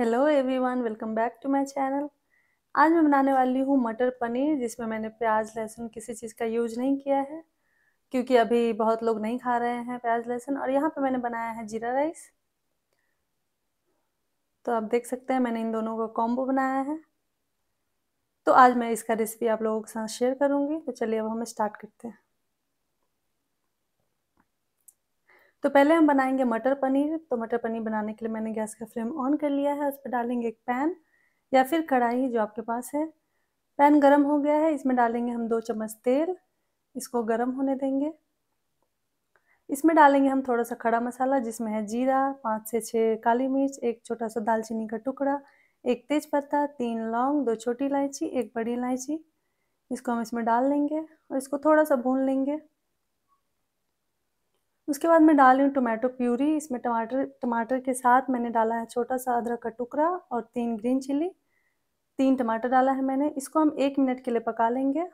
hello everyone welcome back to my channel आज मैं बनाने वाली हूँ मटर पनीर जिसमें मैंने प्याज लहसुन किसी चीज़ का यूज नहीं किया है क्योंकि अभी बहुत लोग नहीं खा रहे हैं प्याज लहसुन और यहाँ पे मैंने बनाया है जीरा राइस तो आप देख सकते हैं मैंने इन दोनों का कॉम्बो बनाया है तो आज मैं इसका रेसिपी आप लोगों के साथ शेयर करूँगी तो चलिए अब हम स्टार्ट करते हैं तो पहले हम बनाएंगे मटर पनीर तो मटर पनीर बनाने के लिए मैंने गैस का फ्लेम ऑन कर लिया है उस पर डालेंगे एक पैन या फिर कढ़ाई जो आपके पास है पैन गरम हो गया है इसमें डालेंगे हम दो चम्मच तेल इसको गरम होने देंगे इसमें डालेंगे हम थोड़ा सा खड़ा मसाला जिसमें है जीरा पाँच से छः काली मिर्च एक छोटा सा दालचीनी का टुकड़ा एक तेज पत्ता तीन लौंग दो छोटी इलायची एक बड़ी इलायची इसको हम इसमें डाल लेंगे और इसको थोड़ा सा भून लेंगे उसके बाद मैं डाल रही हूँ टोमेटो प्यूरी इसमें टमाटर टमाटर के साथ मैंने डाला है छोटा सा अदरक का टुकड़ा और तीन ग्रीन चिली तीन टमाटर डाला है मैंने इसको हम एक मिनट के लिए पका लेंगे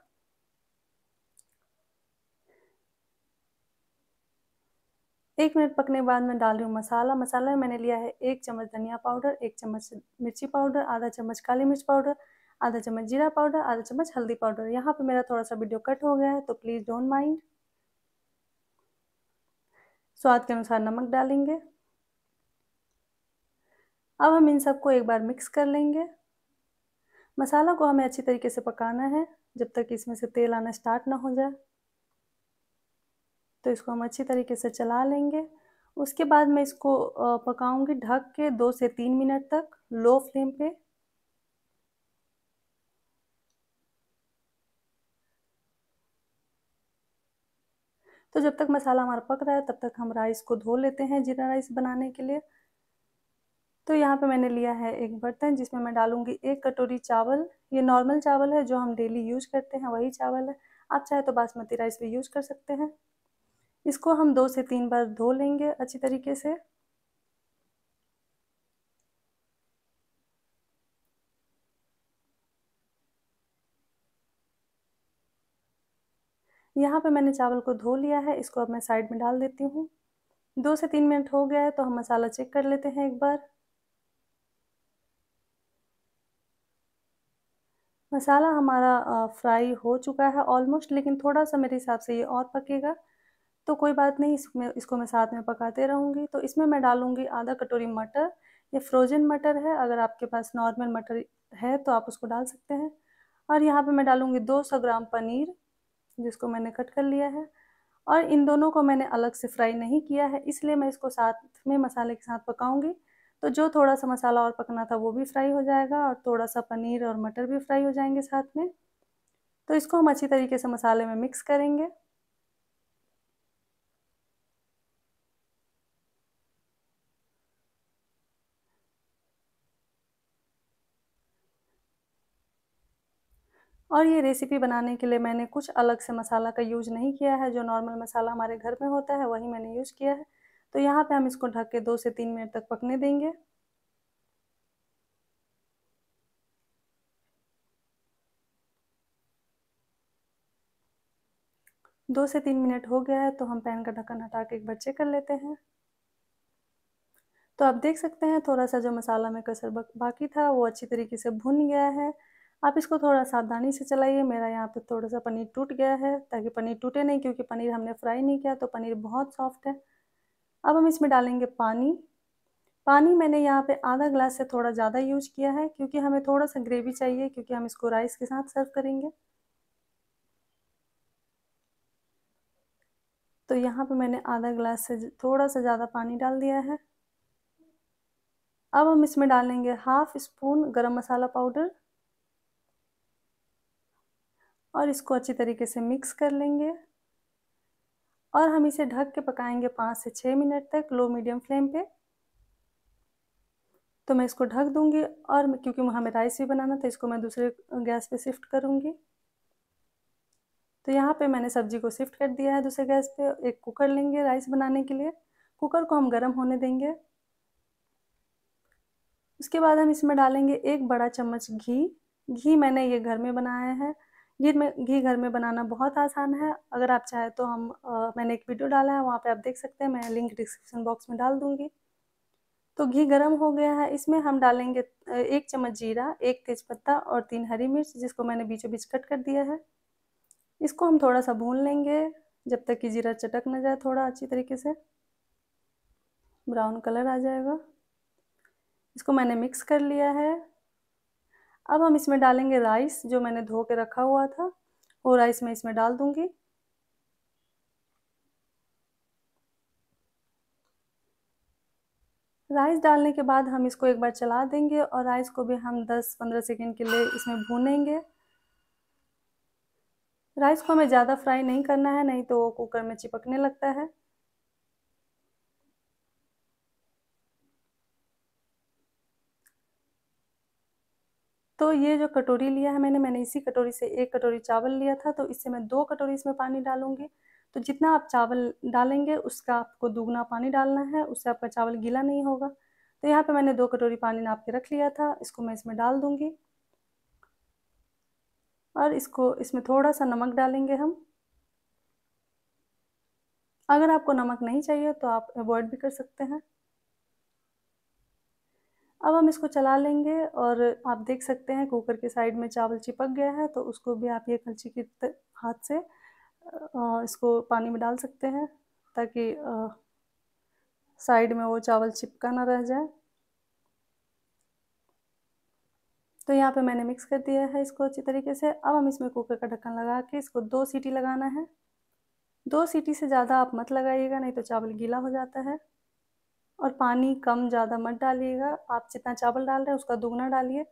एक मिनट पकने के बाद मैं डाल रही हूँ मसाला मसाला में मैंने लिया है एक चम्मच धनिया पाउडर एक चम्मच मिर्ची पाउडर आधा चम्मच काली मिर्च पाउडर आधा चम्मच जीरा पाउडर आधा चम्मच हल्दी पाउडर यहाँ पे मेरा थोड़ा सा वीडियो कट हो गया है तो प्लीज़ डोंट माइंड स्वाद के अनुसार नमक डालेंगे अब हम इन सबको एक बार मिक्स कर लेंगे मसाला को हमें अच्छी तरीके से पकाना है जब तक इसमें से तेल आना स्टार्ट ना हो जाए तो इसको हम अच्छी तरीके से चला लेंगे उसके बाद मैं इसको पकाऊंगी ढक के दो से तीन मिनट तक लो फ्लेम पे तो जब तक मसाला हमारा पक रहा है तब तक हम राइस को धो लेते हैं जीरा राइस बनाने के लिए तो यहाँ पे मैंने लिया है एक बर्तन जिसमें मैं डालूँगी एक कटोरी चावल ये नॉर्मल चावल है जो हम डेली यूज करते हैं वही चावल है आप चाहे तो बासमती राइस भी यूज कर सकते हैं इसको हम दो से तीन बार धो लेंगे अच्छी तरीके से यहाँ पे मैंने चावल को धो लिया है इसको अब मैं साइड में डाल देती हूँ दो से तीन मिनट हो गया है तो हम मसाला चेक कर लेते हैं एक बार मसाला हमारा फ्राई हो चुका है ऑलमोस्ट लेकिन थोड़ा सा मेरे हिसाब से ये और पकेगा तो कोई बात नहीं इसमें इसको मैं साथ में पकाते रहूँगी तो इसमें मैं डालूँगी आधा कटोरी मटर ये फ्रोजन मटर है अगर आपके पास नॉर्मल मटर है तो आप उसको डाल सकते हैं और यहाँ पे मैं डालूँगी 200 ग्राम पनीर जिसको मैंने कट कर लिया है और इन दोनों को मैंने अलग से फ्राई नहीं किया है इसलिए मैं इसको साथ में मसाले के साथ पकाऊंगी तो जो थोड़ा सा मसाला और पकना था वो भी फ्राई हो जाएगा और थोड़ा सा पनीर और मटर भी फ्राई हो जाएंगे साथ में तो इसको हम अच्छी तरीके से मसाले में मिक्स करेंगे और ये रेसिपी बनाने के लिए मैंने कुछ अलग से मसाला का यूज नहीं किया है जो नॉर्मल मसाला हमारे घर में होता है वही मैंने यूज़ किया है तो यहाँ पे हम इसको ढक के दो से तीन मिनट तक पकने देंगे दो से तीन मिनट हो गया है तो हम पैन का ढक्कन हटा के एक बच्चे कर लेते हैं तो आप देख सकते हैं थोड़ा सा जो मसाला में कसर बाकी था वो अच्छी तरीके से भुन गया है आप इसको थोड़ा सावधानी से चलाइए मेरा यहाँ पे थोड़ा सा पनीर टूट गया है ताकि पनीर टूटे नहीं क्योंकि पनीर हमने फ्राई नहीं किया तो पनीर बहुत सॉफ्ट है अब हम इसमें डालेंगे पानी पानी मैंने यहाँ पे आधा ग्लास से थोड़ा ज़्यादा यूज किया है क्योंकि हमें थोड़ा सा ग्रेवी चाहिए क्योंकि हम इसको राइस के साथ सर्व करेंगे तो यहाँ पे मैंने आधा ग्लास से थोड़ा सा ज़्यादा पानी डाल दिया है अब हम इसमें डालेंगे हाफ स्पून गरम मसाला पाउडर और इसको अच्छी तरीके से मिक्स कर लेंगे और हम इसे ढक के पकाएंगे पाँच से छः मिनट तक लो मीडियम फ्लेम पे तो मैं इसको ढक दूंगी और क्योंकि वहाँ हमें राइस भी बनाना था इसको मैं दूसरे गैस पे शिफ्ट करूंगी तो यहाँ पे मैंने सब्जी को शिफ्ट कर दिया है दूसरे गैस पे एक कुकर लेंगे राइस बनाने के लिए कुकर को हम गर्म होने देंगे उसके बाद हम इसमें डालेंगे एक बड़ा चम्मच घी घी मैंने ये घर में बनाया है घी में घी घर में बनाना बहुत आसान है अगर आप चाहें तो हम आ, मैंने एक वीडियो डाला है वहाँ पे आप देख सकते हैं मैं लिंक डिस्क्रिप्शन बॉक्स में डाल दूँगी तो घी गर्म हो गया है इसमें हम डालेंगे एक चम्मच जीरा एक पत्ता और तीन हरी मिर्च जिसको मैंने बीचों बीच कट कर दिया है इसको हम थोड़ा सा भून लेंगे जब तक कि जीरा चटक न जाए थोड़ा अच्छी तरीके से ब्राउन कलर आ जाएगा इसको मैंने मिक्स कर लिया है अब हम इसमें डालेंगे राइस जो मैंने धो के रखा हुआ था वो राइस मैं इसमें डाल दूंगी राइस डालने के बाद हम इसको एक बार चला देंगे और राइस को भी हम 10-15 सेकेंड के लिए इसमें भूनेंगे राइस को हमें ज़्यादा फ्राई नहीं करना है नहीं तो वो कुकर में चिपकने लगता है तो ये जो कटोरी लिया है मैंने मैंने इसी कटोरी से एक कटोरी चावल लिया था तो इससे मैं दो कटोरी इसमें पानी डालूंगी तो जितना आप चावल डालेंगे उसका आपको दोगुना पानी डालना है उससे आपका चावल गीला नहीं होगा तो यहाँ पे मैंने दो कटोरी पानी नाप के रख लिया था इसको मैं इसमें डाल दूँगी और इसको इसमें थोड़ा सा नमक डालेंगे हम अगर आपको नमक नहीं चाहिए तो आप अवॉइड भी कर सकते हैं अब हम इसको चला लेंगे और आप देख सकते हैं कुकर के साइड में चावल चिपक गया है तो उसको भी आप ये कलची के हाथ से इसको पानी में डाल सकते हैं ताकि साइड में वो चावल चिपका ना रह जाए तो यहाँ पे मैंने मिक्स कर दिया है इसको अच्छी तरीके से अब हम इसमें कुकर का ढक्कन लगा के इसको दो सीटी लगाना है दो सीटी से ज़्यादा आप मत लगाइएगा नहीं तो चावल गीला हो जाता है और पानी कम ज़्यादा मत डालिएगा आप जितना चावल डाल रहे हैं उसका दुगना डालिए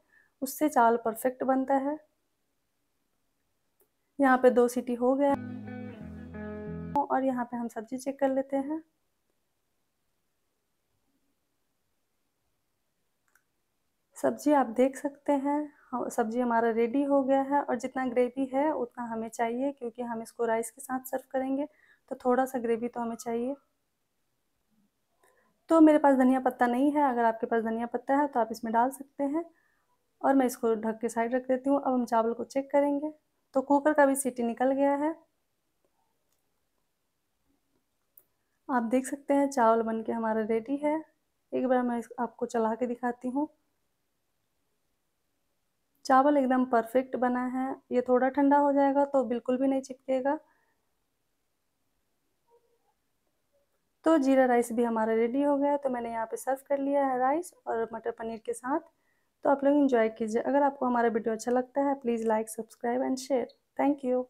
उससे चावल परफेक्ट बनता है यहाँ पे दो सीटी हो गया और यहाँ पे हम सब्जी चेक कर लेते हैं सब्जी आप देख सकते हैं हाँ, सब्जी हमारा रेडी हो गया है और जितना ग्रेवी है उतना हमें चाहिए क्योंकि हम इसको राइस के साथ सर्व करेंगे तो थोड़ा सा ग्रेवी तो हमें चाहिए तो मेरे पास धनिया पत्ता नहीं है अगर आपके पास धनिया पत्ता है तो आप इसमें डाल सकते हैं और मैं इसको ढक के साइड रख देती हूँ अब हम चावल को चेक करेंगे तो कुकर का भी सीटी निकल गया है आप देख सकते हैं चावल बन के हमारा रेडी है एक बार मैं आपको चला के दिखाती हूँ चावल एकदम परफेक्ट बना है ये थोड़ा ठंडा हो जाएगा तो बिल्कुल भी नहीं चिपकेगा तो जीरा राइस भी हमारा रेडी हो गया तो मैंने यहाँ पे सर्व कर लिया है राइस और मटर पनीर के साथ तो आप लोग इन्जॉय कीजिए अगर आपको हमारा वीडियो अच्छा लगता है please like subscribe and share thank you